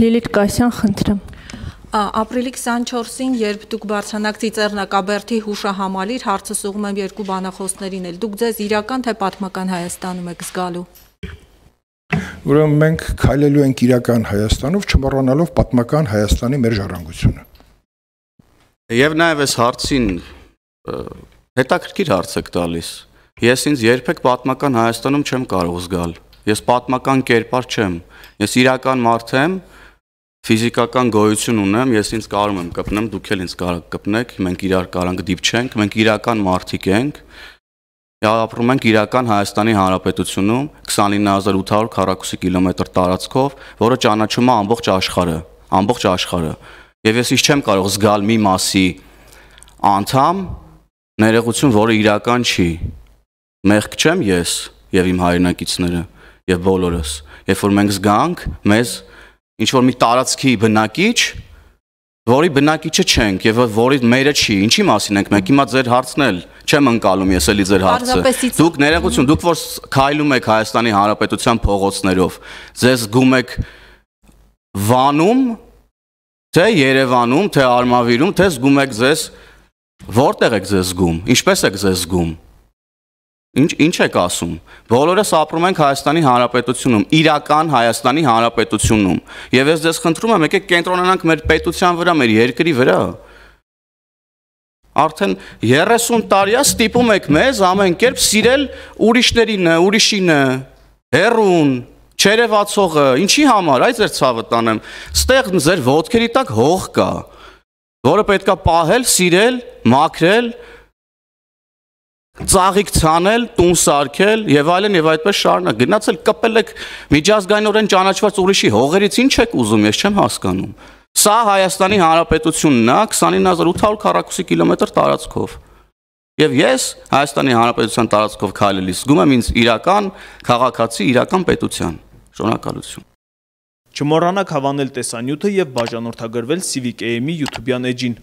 Լիլիթ Կասյան, խնդրեմ։ Ապրիլի 24-ին, երբ դուք բարձրանակցի Ծեռնակաբերդի հուշահամալիր հարցս ուղում եմ երկու բանախոսներին էլ, դուք ձեզ իրական թե պատմական Հայաստանում եք զգալու։ Ուրեմն մենք քայլելու ենք իրական Հայաստանով, չմոռանալով պատմական Հայաստանի մեր ժառանգությունը։ Եվ նաև այս հարցին հետաքրքիր հարց եք տալիս։ Ես ինձ երբեք պատմական Հայաստանում չեմ կարող զգալ։ Ես պատմական կերպար չեմ։ Ես իրական մարդ եմ, ֆիզիկական գոյություն ունեմ, ես ինձ կարում եմ կպնեմ, դուք էլ ինձ կարող կպնեք, մենք իրար կարանք դիպչենք, մենք իրական մարդիկ ենք։ Ապրում ենք իրական Հայաստանի Հանրապետությունում 29800 քառակուսի կիլոմետր տարածքով, որը ճանաչում է ամբողջ աշխարհը, ամբողջ աշխարհը։ Եվ ես իսկ չեմ կարող զգալ մի մասի անդամ ներողություն, որը իրական չի։ Մեղք չեմ ես եւ իմ հայրենակիցները եւ բոլորս։ Երբ որ մենք զգանք, մեզ ինչ որ մի տարածքի բնակիչ, որի բնակիչը չենք եւ որի մերը չի։ Ինչի մասին ենք մենք հիմա ձեր հարցնել։ Չեմ անցալում ես էլի ձեր հարցը։ Դուք ներողություն, դուք որ քայլում եք Հայաստանի Հանրապետության փողոցներով, ձեզ զգում եք Վանում, թե Երևանում, թե Արմավիրում, թե զգում եք ձեզ Որտեղ եք ձեզ զգում։ Ինչպես եք ձեզ զգում։ Ինչ ինչ եք ասում։ Բոլորս ապրում ենք Հայաստանի Հանրապետությունում, իրական Հայաստանի Հանրապետությունում։ Եվ ես ձեզ խնդրում եմ, եկեք կենտրոնանանք մեր պետության վրա, մեր երկրի վրա։ Արդեն 30 տարիա ստիպում եք մեզ ամեն կերպ սիրել ուրիշներին, ուրիշինը, հերուն, չերևացողը։ Ինչի համար այս ձեր ցավը տանեմ։ Ստեղ ձեր ոդքերի տակ հող կա, որը պետքա պահել, սիրել, մաքրել, ծաղիկ ցանել, տուն սարքել եւ այլն եւ այդպես շարունակ։ Գնացել կպել եք միջազգայինորեն ճանաչված ուրիշի հողերից ինչ եք ուզում, ես չեմ հասկանում։ Սա Հայաստանի Հանրապետությունն է 29800 քառակուսի կիլոմետր տարածքով։ Եվ ես Հայաստանի Հանրապետության տարածքով քայլելիս զգում եմ ինձ իրական քաղաքացի, իրական պետության։ Շնորհակալություն։ Չմոռանաք հավանել տեսանյութը եւ բաժանորդագրվել Civic AM-ի YouTube-յան էջին։